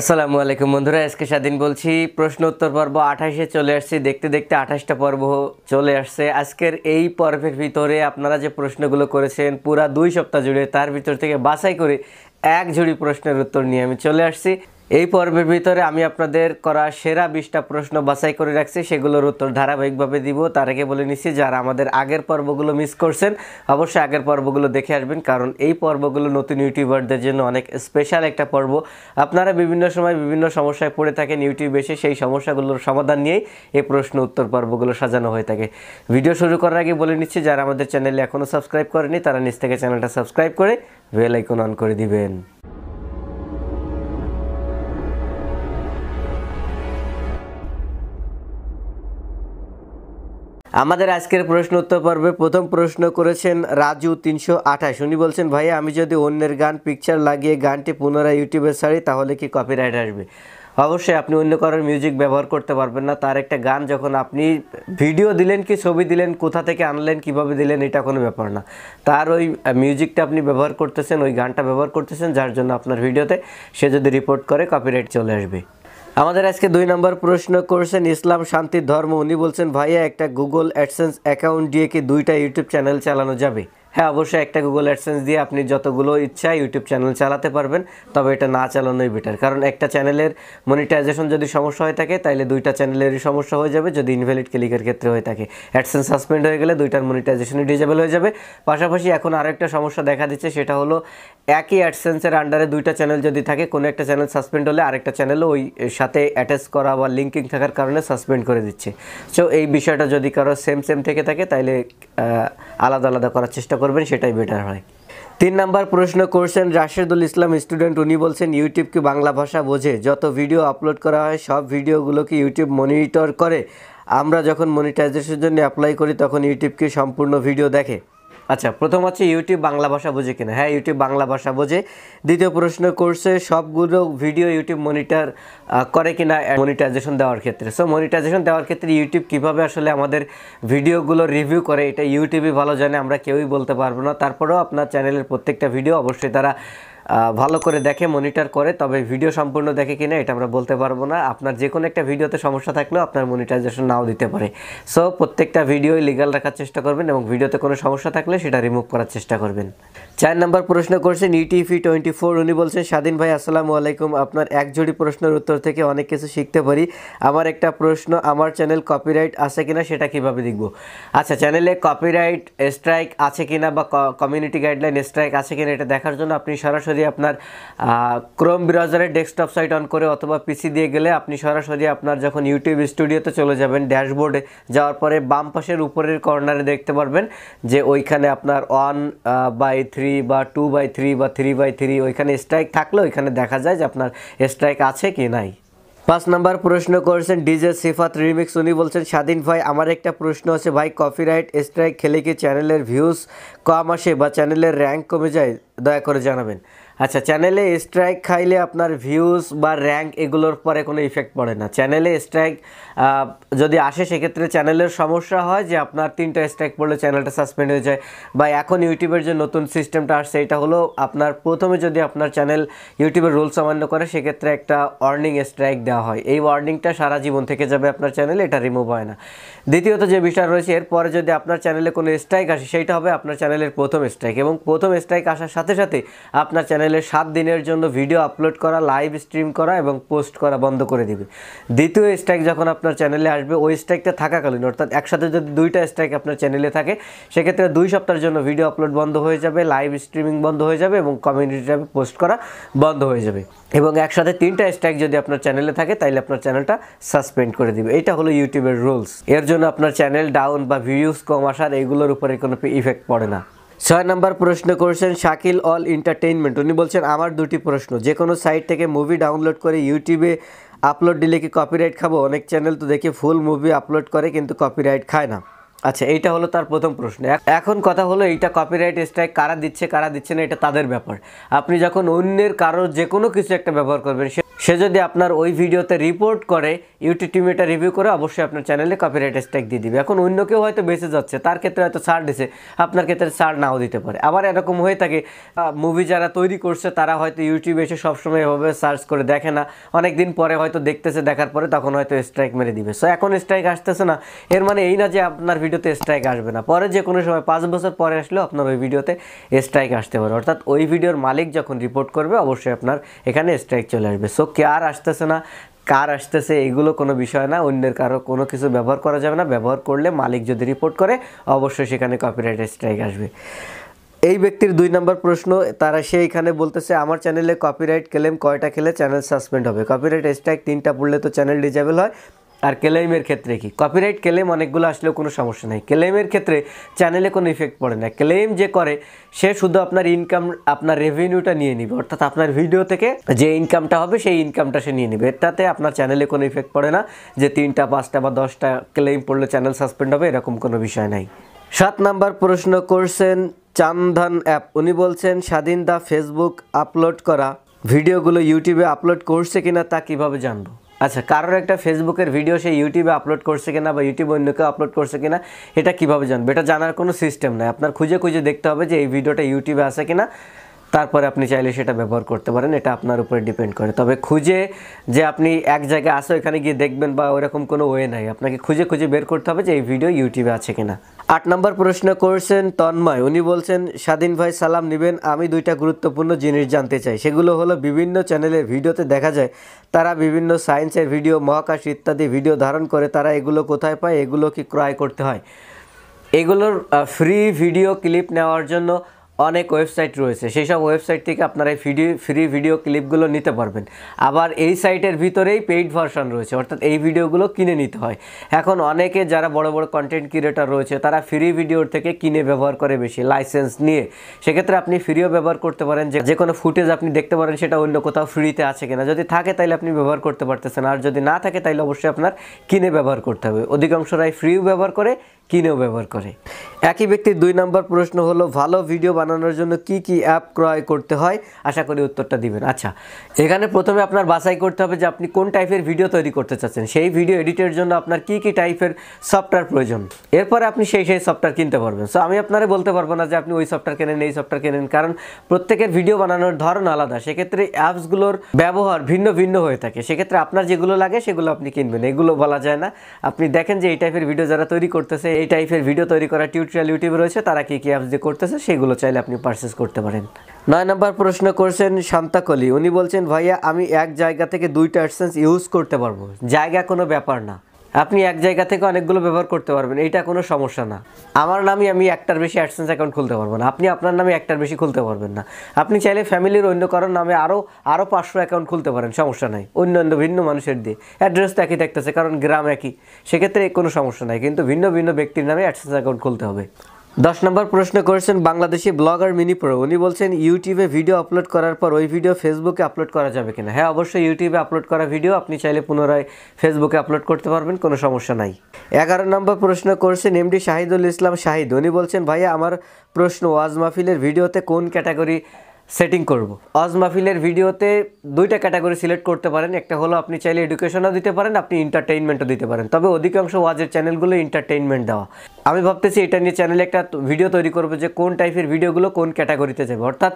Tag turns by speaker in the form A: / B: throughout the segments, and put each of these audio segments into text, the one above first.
A: আসসালামু আলাইকুম বন্ধুরা আজকে স্বাধীন বলছি প্রশ্ন উত্তর পর্ব আঠাশে চলে আসছি দেখতে দেখতে আঠাশটা পর্ব চলে আসছে আজকের এই পর্বের ভিতরে আপনারা যে প্রশ্নগুলো করেছেন পুরা দুই সপ্তাহ জুড়ে তার ভিতর থেকে বাছাই করে এক ঝুড়ি প্রশ্নের উত্তর নিয়ে আমি চলে আসছি এই পর্বের ভিতরে আমি আপনাদের করা সেরা বিশটা প্রশ্ন বাছাই করে রাখছি সেগুলোর উত্তর ধারাবাহিকভাবে দিব তার আগে বলে নিচ্ছি যারা আমাদের আগের পর্বগুলো মিস করছেন অবশ্যই আগের পর্বগুলো দেখে আসবেন কারণ এই পর্বগুলো নতুন ইউটিউবারদের জন্য অনেক স্পেশাল একটা পর্ব আপনারা বিভিন্ন সময় বিভিন্ন সমস্যায় পড়ে থাকেন ইউটিউবে এসে সেই সমস্যাগুলোর সমাধান নিয়েই এই প্রশ্ন উত্তর পর্বগুলো সাজানো হয়ে থাকে ভিডিও শুরু করার আগে বলে নিচ্ছি যারা আমাদের চ্যানেলে এখনও সাবস্ক্রাইব করেনি তারা নিজ থেকে চ্যানেলটা সাবস্ক্রাইব করে বেল আইকন অন করে দিবেন আমাদের আজকের প্রশ্ন উত্তর পর্বে প্রথম প্রশ্ন করেছেন রাজু তিনশো আঠাশ উনি বলছেন ভাইয়া আমি যদি অন্যের গান পিকচার লাগিয়ে গানটি পুনরায় ইউটিউবে ছাড়ি তাহলে কি কপিরাইট আসবে অবশ্যই আপনি অন্য কারোর মিউজিক ব্যবহার করতে পারবেন না তার একটা গান যখন আপনি ভিডিও দিলেন কি ছবি দিলেন কোথা থেকে আনলেন কিভাবে দিলেন এটা কোনো ব্যাপার না তার ওই মিউজিকটা আপনি ব্যবহার করতেছেন ওই গানটা ব্যবহার করতেছেন যার জন্য আপনার ভিডিওতে সে যদি রিপোর্ট করে কপিরাইট চলে আসবে আমাদের আজকে দুই নম্বর প্রশ্ন করছেন ইসলাম শান্তির ধর্ম উনি বলছেন ভাইয়া একটা গুগল অ্যাডসেন্স অ্যাকাউন্ট দিয়ে কি দুইটা ইউটিউব চ্যানেল চালানো যাবে হ্যাঁ অবশ্যই একটা গুগল অ্যাডসেন্স দিয়ে আপনি যতগুলো ইচ্ছা ইউটিউব চ্যানেল চালাতে পারবেন তবে এটা না চালানোই বেটার কারণ একটা চ্যানেলের মনিটাইজেশন যদি সমস্যা হয়ে থাকে তাহলে দুইটা চ্যানেলেরই সমস্যা হয়ে যাবে যদি ইনভ্যালিড ক্লিকের ক্ষেত্রে হয়ে থাকে অ্যাডসেন্স সাসপেন্ড হয়ে গেলে দুইটার মনিটাইজেশনই ডিজেবল হয়ে যাবে পাশাপাশি এখন আরেকটা সমস্যা দেখা দিচ্ছে সেটা হলো একই অ্যাডসেন্সের আন্ডারে দুইটা চ্যানেল যদি থাকে কোনো একটা চ্যানেল সাসপেন্ড হলে আরেকটা চ্যানেলও ওই সাথে অ্যাটাচ করা বা লিঙ্কিং থাকার কারণে সাসপেন্ড করে দিচ্ছে সো এই বিষয়টা যদি কারো সেম সেম থেকে থাকে তাহলে আলাদা আলাদা করার চেষ্টা করবেন সেটাই বেটার হয় তিন নম্বর প্রশ্ন করছেন রাশেদুল ইসলাম স্টুডেন্ট উনি বলছেন ইউটিউবকে বাংলা ভাষা বোঝে যত ভিডিও আপলোড করা হয় সব ভিডিওগুলোকে ইউটিউব মনিটর করে আমরা যখন মনিটাইজেশনের জন্য অ্যাপ্লাই করি তখন ইউটিউবকে সম্পূর্ণ ভিডিও দেখে আচ্ছা প্রথম হচ্ছে ইউটিউব বাংলা ভাষা বোঝে কিনা হ্যাঁ ইউটিউব বাংলা ভাষা বোঝে দ্বিতীয় প্রশ্ন করছে সবগুলো ভিডিও ইউটিউব মনিটর করে কিনা মনিটাইজেশন দেওয়ার ক্ষেত্রে সো মনিটাইজেশন দেওয়ার ক্ষেত্রে ইউটিউব কিভাবে আসলে আমাদের ভিডিওগুলো রিভিউ করে এটা ইউটিউবই ভালো জানে আমরা কেউই বলতে পারবো না তারপরেও আপনার চ্যানেলের প্রত্যেকটা ভিডিও অবশ্যই তারা ভালো করে দেখে মনিটর করে তবে ভিডিও সম্পূর্ণ দেখে কিনা এটা আমরা বলতে পারবো না আপনার যে কোনো একটা ভিডিওতে সমস্যা থাকলেও আপনার মনিটাইজেশন নাও দিতে পারে সো প্রত্যেকটা ভিডিও লিগাল রাখার চেষ্টা করবেন এবং ভিডিওতে কোনো সমস্যা থাকলে সেটা রিমুভ করার চেষ্টা করবেন চার নম্বর প্রশ্ন করছেন ইটিভি টোয়েন্টি ফোর উনি বলছেন স্বাধীন ভাই আসসালামু আলাইকুম আপনার এক জোড়ি প্রশ্নের উত্তর থেকে অনেক কিছু শিখতে পারি আমার একটা প্রশ্ন আমার চ্যানেল কপিরাইট আছে কিনা সেটা কিভাবে দেখব আচ্ছা চ্যানেলে কপিরাইট স্ট্রাইক আছে কিনা বা কমিউনিটি গাইডলাইন স্ট্রাইক আছে কিনা এটা দেখার জন্য আপনি সরাসরি সরাসরি আপনার ক্রোম ব্রাউজারে ডেস্কটপ সাইট অন করে অথবা পিসি দিয়ে গেলে আপনি সরাসরি আপনার যখন ইউটিউব স্টুডিওতে চলে যাবেন ড্যাশবোর্ডে যাওয়ার পরে বাম পাশের উপরের কর্নারে দেখতে পারবেন যে ওইখানে আপনার ওয়ান বাই থ্রি বা টু বাই থ্রি বা থ্রি বাই থ্রি ওইখানে স্ট্রাইক থাকলে ওইখানে দেখা যায় যে আপনার স্ট্রাইক আছে কি নাই পাঁচ নাম্বার প্রশ্ন করেছেন ডিজে সিফাত রিমিক্স উনি বলছেন স্বাধীন ভাই আমার একটা প্রশ্ন আছে ভাই কপিরাইট স্ট্রাইক খেলে কি চ্যানেলের ভিউজ কম আসে বা চ্যানেলের র্যাঙ্ক কমে যায় দয়া করে জানাবেন আচ্ছা চ্যানেলে স্ট্রাইক খাইলে আপনার ভিউজ বা র্যাঙ্ক এগুলোর পরে কোনো ইফেক্ট পড়ে না চ্যানেলে স্ট্রাইক যদি আসে সেক্ষেত্রে চ্যানেলের সমস্যা হয় যে আপনার তিনটা স্ট্রাইক পড়লে চ্যানেলটা সাসপেন্ড হয়ে যায় বা এখন ইউটিউবের যে নতুন সিস্টেমটা আসছে এটা হলো আপনার প্রথমে যদি আপনার চ্যানেল ইউটিউবের রুলস সামান্য করে সেক্ষেত্রে একটা ওয়ার্নিং স্ট্রাইক দেওয়া হয় এই ওয়ার্নিংটা সারা জীবন থেকে যাবে আপনার চ্যানেলে এটা রিমুভ হয় না দ্বিতীয়ত যে বিষয় রয়েছে এরপরে যদি আপনার চ্যানেলে কোনো স্ট্রাইক আসে সেইটা হবে আপনার চ্যানেলের প্রথম স্ট্রাইক এবং প্রথম স্ট্রাইক আসার সাথে সাথে আপনার চ্যানেল চ্যানেলে সাত দিনের জন্য ভিডিও আপলোড করা লাইভ স্ট্রিম করা এবং পোস্ট করা বন্ধ করে দিবে দ্বিতীয় স্ট্রাইক যখন আপনার চ্যানেলে আসবে ওই স্ট্রাইকটা থাকাকালীন অর্থাৎ একসাথে যদি দুইটা স্ট্রাইক আপনার চ্যানেলে থাকে সেক্ষেত্রে দুই সপ্তাহের জন্য ভিডিও আপলোড বন্ধ হয়ে যাবে লাইভ স্ট্রিমিং বন্ধ হয়ে যাবে এবং কমিউনিটি ট্যাবে পোস্ট করা বন্ধ হয়ে যাবে এবং একসাথে তিনটা স্ট্রাইক যদি আপনার চ্যানেলে থাকে তাহলে আপনার চ্যানেলটা সাসপেন্ড করে দিবে এটা হলো ইউটিউবের রুলস এর জন্য আপনার চ্যানেল ডাউন বা ভিউস কম আসার এইগুলোর উপরে কোনো ইফেক্ট পড়ে না ছয় নম্বর প্রশ্ন করেছেন শাকিল অল এন্টারটেইনমেন্ট উনি বলছেন আমার দুটি প্রশ্ন যে কোনো সাইট থেকে মুভি ডাউনলোড করে ইউটিউবে আপলোড দিলে কি কপিরাইট খাবো অনেক চ্যানেল তো দেখি ফুল মুভি আপলোড করে কিন্তু কপিরাইট খায় না আচ্ছা এইটা হলো তার প্রথম প্রশ্ন এখন কথা হলো এইটা কপিরাইট স্ট্রাইক কারা দিচ্ছে কারা দিচ্ছে না এটা তাদের ব্যাপার আপনি যখন অন্যের কারোর যে কোনো কিছু একটা ব্যবহার করবেন সে যদি আপনার ওই ভিডিওতে রিপোর্ট করে ইউটিউব টিম এটা রিভিউ করে অবশ্যই আপনার চ্যানেলে কপিরাইট স্ট্রাইক দিয়ে দিবে এখন অন্য কেউ হয়তো বেঁচে যাচ্ছে তার ক্ষেত্রে হয়তো ছাড় দিছে আপনার ক্ষেত্রে ছাড় নাও দিতে পারে আবার এরকম হয়ে থাকে মুভি যারা তৈরি করছে তারা হয়তো ইউটিউবে এসে সবসময় এভাবে সার্চ করে দেখে না অনেক দিন পরে হয়তো দেখতেছে দেখার পরে তখন হয়তো স্ট্রাইক মেরে দিবে সো এখন স্ট্রাইক আসতেছে না এর মানে এই না যে আপনার ভিডিওতে স্ট্রাইক আসবে না পরে যে কোনো সময় পাঁচ বছর পরে আসলেও আপনার ওই ভিডিওতে স্ট্রাইক আসতে পারে অর্থাৎ ওই ভিডিওর মালিক যখন রিপোর্ট করবে অবশ্যই আপনার এখানে স্ট্রাইক চলে আসবে সো কে আর আসতেছে না কার আসতেছে এগুলো কোনো বিষয় না অন্যের কারো কোনো কিছু ব্যবহার করা যাবে না ব্যবহার করলে মালিক যদি রিপোর্ট করে অবশ্যই সেখানে কপিরাইট স্ট্রাইক আসবে এই ব্যক্তির দুই নম্বর প্রশ্ন তারা সে এখানে বলতেছে আমার চ্যানেলে কপিরাইট ক্লেম কয়টা খেলে চ্যানেল সাসপেন্ড হবে কপিরাইট স্ট্রাইক তিনটা পড়লে তো চ্যানেল ডিজেবল হয় আর ক্লেমের ক্ষেত্রে কি কপিরাইট ক্লেম অনেকগুলো আসলেও কোনো সমস্যা নেই ক্লেমের ক্ষেত্রে চ্যানেলে কোনো ইফেক্ট পড়ে না ক্লেম যে করে সে শুধু আপনার ইনকাম আপনার রেভিনিউটা নিয়ে নেবে অর্থাৎ আপনার ভিডিও থেকে যে ইনকামটা হবে সেই ইনকামটা সে নিয়ে নেবে এটাতে আপনার চ্যানেলে কোনো ইফেক্ট পড়ে না যে তিনটা পাঁচটা বা দশটা ক্লেম পড়লে চ্যানেল সাসপেন্ড হবে এরকম কোনো বিষয় নাই সাত নাম্বার প্রশ্ন করছেন চান্দন অ্যাপ উনি বলছেন স্বাধীন দা ফেসবুক আপলোড করা ভিডিওগুলো ইউটিউবে আপলোড করছে কিনা তা কিভাবে জানবো আচ্ছা কারোর একটা ফেসবুকের ভিডিও সে ইউটিউবে আপলোড করছে কিনা বা ইউটিউবে অন্য কেউ আপলোড করছে কিনা এটা কীভাবে জানবে এটা জানার কোনো সিস্টেম নাই আপনার খুঁজে খুঁজে দেখতে হবে যে এই ভিডিওটা ইউটিউবে আছে কিনা তারপরে আপনি চাইলে সেটা ব্যবহার করতে পারেন এটা আপনার উপরে ডিপেন্ড করে তবে খুঁজে যে আপনি এক জায়গায় আসো এখানে গিয়ে দেখবেন বা ওরকম কোনো ওয়ে নাই আপনাকে খুঁজে খুঁজে বের করতে হবে যে এই ভিডিও ইউটিউবে আছে কিনা আট নম্বর প্রশ্ন করছেন তন্ময় উনি বলছেন স্বাধীন ভাই সালাম নেবেন আমি দুইটা গুরুত্বপূর্ণ জিনিস জানতে চাই সেগুলো হলো বিভিন্ন চ্যানেলের ভিডিওতে দেখা যায় তারা বিভিন্ন সায়েন্সের ভিডিও মহাকাশ ইত্যাদি ভিডিও ধারণ করে তারা এগুলো কোথায় পায় এগুলো কি ক্রয় করতে হয় এগুলোর ফ্রি ভিডিও ক্লিপ নেওয়ার জন্য অনেক ওয়েবসাইট রয়েছে সেই সব ওয়েবসাইট থেকে আপনারা এই ভিডিও ফ্রি ভিডিও ক্লিপগুলো নিতে পারবেন আবার এই সাইটের ভিতরেই পেইড ভার্সন রয়েছে অর্থাৎ এই ভিডিওগুলো কিনে নিতে হয় এখন অনেকে যারা বড় বড় কন্টেন্ট ক্রিয়েটার রয়েছে তারা ফ্রি ভিডিওর থেকে কিনে ব্যবহার করে বেশি লাইসেন্স নিয়ে সেক্ষেত্রে আপনি ফ্রিও ব্যবহার করতে পারেন যে কোনো ফুটেজ আপনি দেখতে পারেন সেটা অন্য কোথাও ফ্রিতে আছে কিনা যদি থাকে তাহলে আপনি ব্যবহার করতে পারতেছেন আর যদি না থাকে তাহলে অবশ্যই আপনার কিনে ব্যবহার করতে হবে অধিকাংশরাই ফ্রিও ব্যবহার করে কিনেও ব্যবহার করে একই ব্যক্তির দুই নম্বর প্রশ্ন হলো ভালো ভিডিও বানানোর জন্য কি কি অ্যাপ ক্রয় করতে হয় আশা করি উত্তরটা দিবেন আচ্ছা এখানে প্রথমে আপনার বাছাই করতে হবে যে আপনি কোন টাইপের ভিডিও তৈরি করতে চাচ্ছেন সেই ভিডিও এডিটের জন্য আপনার কি কি টাইপের সফটওয়্যার প্রয়োজন এরপরে আপনি সেই সেই সফটওয়্যার কিনতে পারবেন সো আমি আপনারে বলতে পারবো না যে আপনি ওই সফটওয়্যার কেনেন এই সফটওয়্যার কেনেন কারণ প্রত্যেকের ভিডিও বানানোর ধরন আলাদা সেক্ষেত্রে অ্যাপসগুলোর ব্যবহার ভিন্ন ভিন্ন হয়ে থাকে সেক্ষেত্রে আপনার যেগুলো লাগে সেগুলো আপনি কিনবেন এগুলো বলা যায় না আপনি দেখেন যে এই টাইপের ভিডিও যারা তৈরি করতেছে এই টাইপের ভিডিও তৈরি করা টিউটোরিয়াল ইউটিউবে রয়েছে তারা কী কী অ্যাপস দিয়ে করতেছে সেগুলো চাইলে আপনি পারচেস করতে পারেন নয় নম্বর প্রশ্ন করছেন শান্তাকলি উনি বলছেন ভাইয়া আমি এক জায়গা থেকে দুইটা অ্যাডসেন্স ইউজ করতে পারবো জায়গা কোনো ব্যাপার না আপনি এক জায়গা থেকে অনেকগুলো ব্যবহার করতে পারবেন এটা কোনো সমস্যা না আমার নামে আমি একটার বেশি অ্যাডসেন্স অ্যাকাউন্ট খুলতে পারবো না আপনি আপনার নামে একটার বেশি খুলতে পারবেন না আপনি চাইলে ফ্যামিলির অন্য কারোর নামে আরও আরও পাঁচশো অ্যাকাউন্ট খুলতে পারেন সমস্যা নাই অন্য অন্য ভিন্ন মানুষের দিয়ে অ্যাড্রেস তো একই থাকতেছে কারণ গ্রাম একই সেক্ষেত্রে কোনো সমস্যা নাই কিন্তু ভিন্ন ভিন্ন ব্যক্তির নামে অ্যাডসেন্স অ্যাকাউন্ট খুলতে হবে দশ নম্বর প্রশ্ন করেছেন বাংলাদেশি ব্লগার মিনি প্রো উনি বলছেন ইউটিউবে ভিডিও আপলোড করার পর ওই ভিডিও ফেসবুকে আপলোড করা যাবে কিনা হ্যাঁ অবশ্যই ইউটিউবে আপলোড করা ভিডিও আপনি চাইলে পুনরায় ফেসবুকে আপলোড করতে পারবেন কোনো সমস্যা নাই এগারো নম্বর প্রশ্ন করেছেন এমডি শাহিদুল ইসলাম শাহিদ উনি বলছেন ভাইয়া আমার প্রশ্ন ওয়াজ মাহফিলের ভিডিওতে কোন ক্যাটাগরি সেটিং করব আজ মাহফিলের ভিডিওতে দুইটা ক্যাটাগরি সিলেক্ট করতে পারেন একটা হলো আপনি চাইলে এডুকেশনও দিতে পারেন আপনি এন্টারটেইনমেন্টও দিতে পারেন তবে অধিকাংশ ওয়াজের চ্যানেলগুলো এন্টারটেইনমেন্ট দেওয়া আমি ভাবতেছি এটা নিয়ে চ্যানেলে একটা ভিডিও তৈরি করবো যে কোন টাইপের ভিডিওগুলো কোন ক্যাটাগরিতে যাবে অর্থাৎ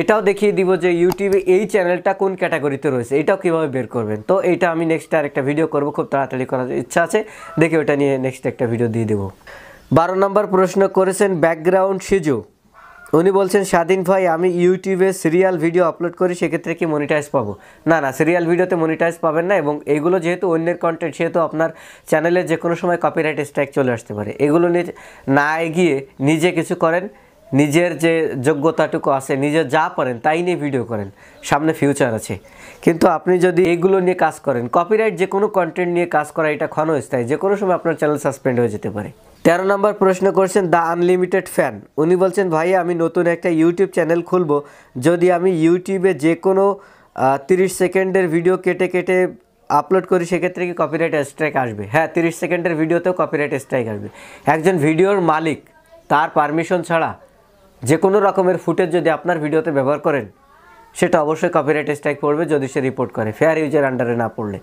A: এটাও দেখিয়ে দিব যে ইউটিউবে এই চ্যানেলটা কোন ক্যাটাগরিতে রয়েছে এটাও কীভাবে বের করবেন তো এটা আমি নেক্সট আর একটা ভিডিও করব খুব তাড়াতাড়ি করার ইচ্ছা আছে দেখে ওটা নিয়ে নেক্সট একটা ভিডিও দিয়ে দেবো বারো নম্বর প্রশ্ন করেছেন ব্যাকগ্রাউন্ড সিজু উনি বলছেন স্বাধীন ভাই আমি ইউটিউবে সিরিয়াল ভিডিও আপলোড করি সেক্ষেত্রে কি মনিটাইজ পাবো না না সিরিয়াল ভিডিওতে মনিটাইজ পাবেন না এবং এগুলো যেহেতু অন্যের কন্টেন্ট সেহেতু আপনার চ্যানেলে যে কোনো সময় কপিরাইট স্ট্রাইক চলে আসতে পারে এগুলো নিয়ে না এগিয়ে নিজে কিছু করেন নিজের যে যোগ্যতাটুকু আছে নিজে যা পারেন তাই নিয়ে ভিডিও করেন সামনে ফিউচার আছে কিন্তু আপনি যদি এগুলো নিয়ে কাজ করেন কপিরাইট যে কোনো কন্টেন্ট নিয়ে কাজ করা এটা ক্ষণস্থায়ী যে কোনো সময় আপনার চ্যানেল সাসপেন্ড হয়ে যেতে পারে তেরো নম্বর প্রশ্ন করছেন দ্য আনলিমিটেড ফ্যান উনি বলছেন ভাই আমি নতুন একটা ইউটিউব চ্যানেল খুলব যদি আমি ইউটিউবে যে কোনো তিরিশ সেকেন্ডের ভিডিও কেটে কেটে আপলোড করি সেক্ষেত্রে কি কপিরাইট স্ট্রাইক আসবে হ্যাঁ তিরিশ সেকেন্ডের ভিডিওতেও কপিরাইট স্ট্রাইক আসবে একজন ভিডিওর মালিক তার পারমিশন ছাড়া যে কোনো রকমের ফুটেজ যদি আপনার ভিডিওতে ব্যবহার করেন সেটা অবশ্যই কপিরাইট স্ট্রাইক পড়বে যদি সে রিপোর্ট করে ফেয়ার ইউজার আন্ডারে না পড়লে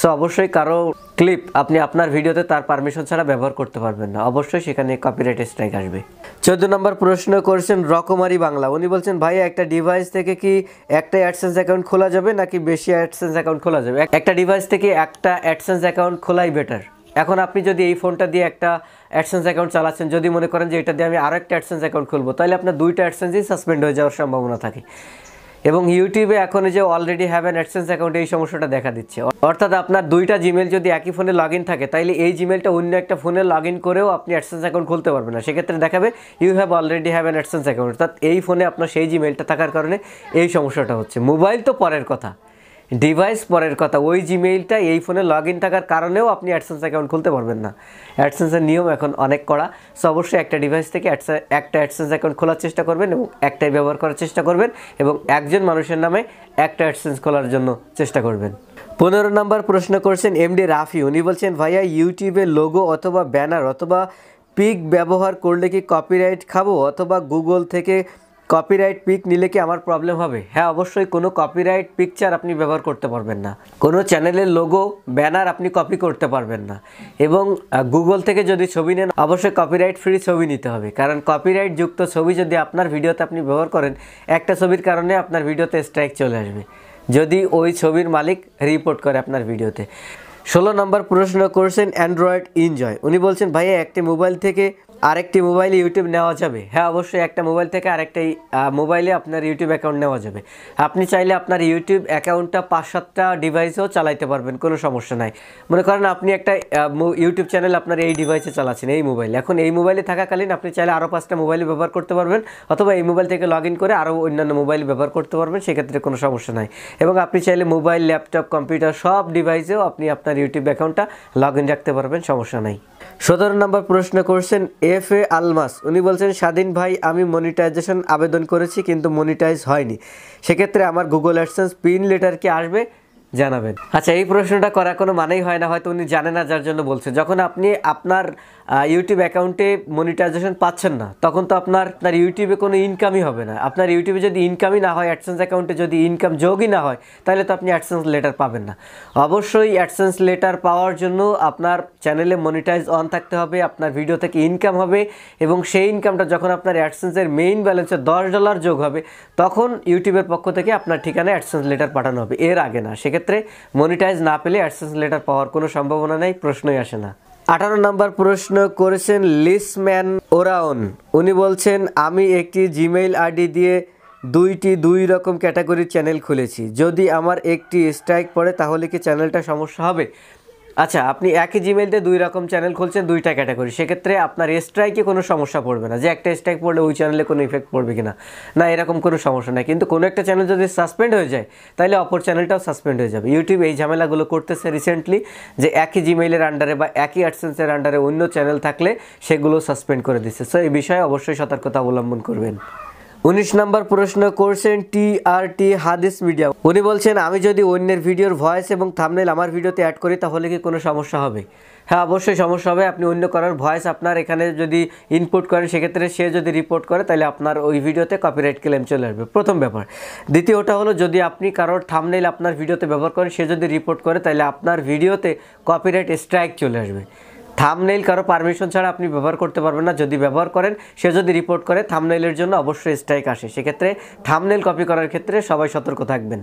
A: সো অবশ্যই কারো ক্লিপ আপনি আপনার ভিডিওতে তার পারমিশন ছাড়া ব্যবহার করতে পারবেন না অবশ্যই সেখানে কপিরাইট স্ট্রাইক আসবে চোদ্দ নম্বর প্রশ্ন করছেন রকমারি বাংলা উনি বলছেন ভাই একটা ডিভাইস থেকে কি একটা অ্যাডসেন্স অ্যাকাউন্ট খোলা যাবে নাকি বেশি অ্যাডসেন্স অ্যাকাউন্ট খোলা যাবে একটা ডিভাইস থেকে একটা অ্যাডসেন্স অ্যাকাউন্ট খোলাই বেটার এখন আপনি যদি এই ফোনটা দিয়ে একটা অ্যাডসেন্স অ্যাকাউন্ট চালাচ্ছেন যদি মনে করেন যে এটা দিয়ে আমি আরও একটা অ্যাডসেন্স অ্যাকাউন্ট খুলবো তাহলে আপনার দুইটা অ্যাডসেন্সই সাসপেন্ড হয়ে যাওয়ার সম্ভাবনা থাকে এবং ইউটিউবে এখন যে already have an AdSense account এই সমস্যাটা দেখা দিচ্ছে অর্থাৎ আপনার দুইটা জিমেল যদি একই ফোনে লগ থাকে তাইলে এই জিমেলটা অন্য একটা ফোনে লগ করেও আপনি অ্যাডসেন্স অ্যাকাউন্ট খুলতে পারবেন না সেক্ষেত্রে দেখাবে you have already have an AdSense account অর্থাৎ এই ফোনে আপনার সেই জিমেলটা থাকার কারণে এই সমস্যাটা হচ্ছে মোবাইল তো পরের কথা ডিভাইস পরের কথা ওই জিমেইলটা এই ফোনে লগ ইন থাকার কারণেও আপনি অ্যাডসেন্স অ্যাকাউন্ট খুলতে পারবেন না অ্যাডসেন্সের নিয়ম এখন অনেক কড়া সো অবশ্যই একটা ডিভাইস থেকে একটা অ্যাডসেন্স অ্যাকাউন্ট খোলার চেষ্টা করবেন এবং একটাই ব্যবহার করার চেষ্টা করবেন এবং একজন মানুষের নামে একটা অ্যাডসেন্স খোলার জন্য চেষ্টা করবেন পনেরো নম্বর প্রশ্ন করছেন এমডি রাফি উনি বলছেন ভাইয়া ইউটিউবে লোগো অথবা ব্যানার অথবা পিক ব্যবহার করলে কি কপিরাইট খাবো অথবা গুগল থেকে কপিরাইট পিক নিলে কি আমার প্রবলেম হবে হ্যাঁ অবশ্যই কোনো কপিরাইট পিকচার আপনি ব্যবহার করতে পারবেন না কোনো চ্যানেলের লোগো ব্যানার আপনি কপি করতে পারবেন না এবং গুগল থেকে যদি ছবি নেন অবশ্যই কপিরাইট ফ্রি ছবি নিতে হবে কারণ কপিরাইট যুক্ত ছবি যদি আপনার ভিডিওতে আপনি ব্যবহার করেন একটা ছবির কারণে আপনার ভিডিওতে স্ট্রাইক চলে আসবে যদি ওই ছবির মালিক রিপোর্ট করে আপনার ভিডিওতে ষোলো নম্বর প্রশ্ন করছেন অ্যান্ড্রয়েড ইনজয় উনি বলছেন ভাইয়া একটি মোবাইল থেকে আরেকটি মোবাইল ইউটিউব নেওয়া যাবে হ্যাঁ অবশ্যই একটা মোবাইল থেকে আরেকটা মোবাইলে আপনার ইউটিউব অ্যাকাউন্ট নেওয়া যাবে আপনি চাইলে আপনার ইউটিউব অ্যাকাউন্টটা পাঁচ সাতটা ডিভাইসেও চালাইতে পারবেন কোনো সমস্যা নাই মনে করেন আপনি একটা ইউটিউব চ্যানেল আপনার এই ডিভাইসে চালাচ্ছেন এই মোবাইল এখন এই মোবাইলে থাকাকালীন আপনি চাইলে আরও পাঁচটা মোবাইল ব্যবহার করতে পারবেন অথবা এই মোবাইল থেকে লগ করে আরও অন্যান্য মোবাইল ব্যবহার করতে পারবেন সেক্ষেত্রে কোনো সমস্যা নাই এবং আপনি চাইলে মোবাইল ল্যাপটপ কম্পিউটার সব ডিভাইসেও আপনি আপনার ইউটিউব অ্যাকাউন্টটা লগ রাখতে পারবেন সমস্যা নাই সতেরো নম্বর প্রশ্ন করছেন এফ এ আলমাস উনি বলছেন স্বাধীন ভাই আমি মনিটাইজেশন আবেদন করেছি কিন্তু মনিটাইজ হয়নি সেক্ষেত্রে আমার গুগল অ্যাডসেন্স পিন লেটার কি আসবে জানাবেন আচ্ছা এই প্রশ্নটা করার কোনো মানেই হয় না হয়তো উনি জানে না যার জন্য বলছে যখন আপনি আপনার ইউটিউব অ্যাকাউন্টে মনিটাইজেশন পাচ্ছেন না তখন তো আপনার আপনার ইউটিউবে কোনো ইনকামই হবে না আপনার ইউটিউবে যদি ইনকামই না হয় অ্যাডসেন্স অ্যাকাউন্টে যদি ইনকাম যোগই না হয় তাহলে তো আপনি অ্যাডসেন্স লেটার পাবেন না অবশ্যই অ্যাডসেন্স লেটার পাওয়ার জন্য আপনার চ্যানেলে মনিটাইজ অন থাকতে হবে আপনার ভিডিও থেকে ইনকাম হবে এবং সেই ইনকামটা যখন আপনার অ্যাডসেন্সের মেইন ব্যালেন্সে দশ ডলার যোগ হবে তখন ইউটিউবের পক্ষ থেকে আপনার ঠিকানায় অ্যাডসেন্স লেটার পাঠানো হবে এর আগে না সেখানে ক্ষেত্রে মনিটাইজ না পেলে অ্যাডসেন্স লেটার পাওয়ার কোনো সম্ভাবনা নেই প্রশ্নই আসে না আঠারো নম্বর প্রশ্ন করেছেন লিসম্যান ওরাওন উনি বলছেন আমি একটি জিমেইল আইডি দিয়ে দুইটি দুই রকম ক্যাটাগরির চ্যানেল খুলেছি যদি আমার একটি স্ট্রাইক পড়ে তাহলে কি চ্যানেলটা সমস্যা হবে আচ্ছা আপনি একই জিমেলতে দুই রকম চ্যানেল খুলছেন দুইটা ক্যাটাগরি সেক্ষেত্রে আপনার স্ট্রাইকে কোনো সমস্যা পড়বে না যে একটা স্ট্রাইক পড়লে ওই চ্যানেলে কোনো ইফেক্ট পড়বে কিনা না এরকম কোনো সমস্যা নাই কিন্তু কোনো একটা চ্যানেল যদি সাসপেন্ড হয়ে যায় তাহলে অপর চ্যানেলটাও সাসপেন্ড হয়ে যাবে ইউটিউব এই ঝামেলাগুলো করতেছে রিসেন্টলি যে একই জিমেইলের আন্ডারে বা একই অ্যাডসেন্সের আন্ডারে অন্য চ্যানেল থাকলে সেগুলো সাসপেন্ড করে দিচ্ছে সো এই বিষয়ে অবশ্যই সতর্কতা অবলম্বন করবেন উনিশ নম্বর প্রশ্ন করছেন টি আর টি হাদিস মিডিয়া উনি বলছেন আমি যদি অন্যের ভিডিওর ভয়েস এবং থামনেল আমার ভিডিওতে অ্যাড করি তাহলে কি কোনো সমস্যা হবে হ্যাঁ অবশ্যই সমস্যা হবে আপনি অন্য কারোর ভয়েস আপনার এখানে যদি ইনপুট করেন সেক্ষেত্রে সে যদি রিপোর্ট করে তাহলে আপনার ওই ভিডিওতে কপিরাইট ক্লেম চলে আসবে প্রথম ব্যাপার দ্বিতীয়টা হলো যদি আপনি কারোর থামনেল আপনার ভিডিওতে ব্যবহার করেন সে যদি রিপোর্ট করে তাহলে আপনার ভিডিওতে কপিরাইট স্ট্রাইক চলে আসবে থামনেইল কারো পারমিশন ছাড়া আপনি ব্যবহার করতে পারবেন না যদি ব্যবহার করেন সে যদি রিপোর্ট করে থামনেইলের জন্য অবশ্যই স্ট্রাইক আসে সেক্ষেত্রে থামনেইল কপি করার ক্ষেত্রে সবাই সতর্ক থাকবেন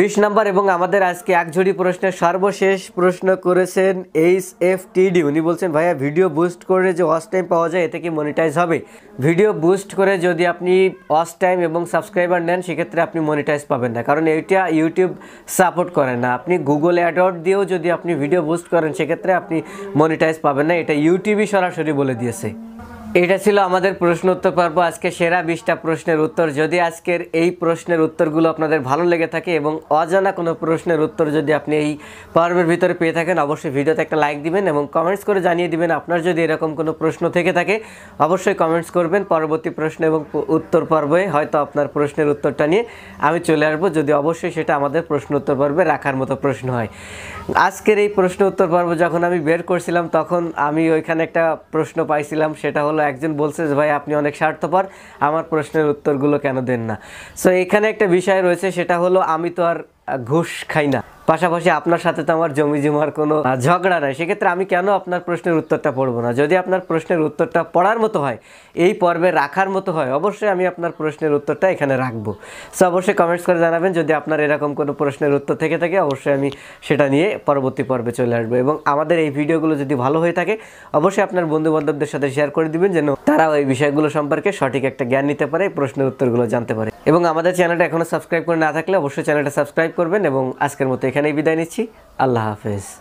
A: বিশ নাম্বার এবং আমাদের আজকে একঝুড়ি প্রশ্নের সর্বশেষ প্রশ্ন করেছেন এইচ এফ টিডি উনি বলছেন ভাইয়া ভিডিও বুস্ট করে যে ওয়াচ টাইম পাওয়া যায় এতে কি মনিটাইজ হবে ভিডিও বুস্ট করে যদি আপনি ওয়াচ টাইম এবং সাবস্ক্রাইবার নেন সেক্ষেত্রে আপনি মনিটাইজ পাবেন না কারণ এইটা ইউটিউব সাপোর্ট করে না আপনি গুগল অ্যাডওয়ার্ড দিয়েও যদি আপনি ভিডিও বুস্ট করেন সেক্ষেত্রে আপনি মনিটাইজ পাবেন না এটা ইউটিউবই সরাসরি বলে দিয়েছে এটা ছিল আমাদের প্রশ্ন উত্তর পর্ব আজকে সেরা বিশটা প্রশ্নের উত্তর যদি আজকের এই প্রশ্নের উত্তরগুলো আপনাদের ভালো লেগে থাকে এবং অজানা কোনো প্রশ্নের উত্তর যদি আপনি এই পর্বের ভিতরে পেয়ে থাকেন অবশ্যই ভিডিওতে একটা লাইক দিবেন এবং কমেন্টস করে জানিয়ে দিবেন আপনার যদি এরকম কোনো প্রশ্ন থেকে থাকে অবশ্যই কমেন্টস করবেন পরবর্তী প্রশ্ন এবং উত্তর পর্বে হয়তো আপনার প্রশ্নের উত্তরটা নিয়ে আমি চলে আসবো যদি অবশ্যই সেটা আমাদের প্রশ্ন উত্তর পর্বে রাখার মতো প্রশ্ন হয় আজকের এই প্রশ্ন উত্তর পর্ব যখন আমি বের করছিলাম তখন আমি ওইখানে একটা প্রশ্ন পাইছিলাম সেটা হলো একজন বলছে যে ভাই আপনি অনেক স্বার্থপর আমার প্রশ্নের উত্তরগুলো কেন দেন না সো এখানে একটা বিষয় রয়েছে সেটা হলো আমি তো আর ঘুষ খাই না পাশাপাশি আপনার সাথে তো আমার জমি জমার কোনো ঝগড়া নাই সেক্ষেত্রে আমি কেন আপনার প্রশ্নের উত্তরটা পড়বো না যদি আপনার প্রশ্নের উত্তরটা পড়ার মতো হয় এই পর্বে রাখার মতো হয় অবশ্যই আমি আপনার প্রশ্নের উত্তরটা এখানে রাখবো সো অবশ্যই কমেন্টস করে জানাবেন যদি আপনার এরকম কোনো প্রশ্নের উত্তর থেকে থাকে অবশ্যই আমি সেটা নিয়ে পরবর্তী পর্বে চলে আসবো এবং আমাদের এই ভিডিওগুলো যদি ভালো হয়ে থাকে অবশ্যই আপনার বন্ধুবান্ধবদের সাথে শেয়ার করে দিবেন যেন তারাও এই বিষয়গুলো সম্পর্কে সঠিক একটা জ্ঞান নিতে পারে প্রশ্নের উত্তরগুলো জানতে পারে এবং আমাদের চ্যানেলটা এখনও সাবস্ক্রাইব করে না থাকলে অবশ্যই চ্যানেলটা সাবস্ক্রাইব সাবস্ক্রাইব করবেন এবং আজকের মতো এখানেই বিদায় নিচ্ছি আল্লাহ হাফেজ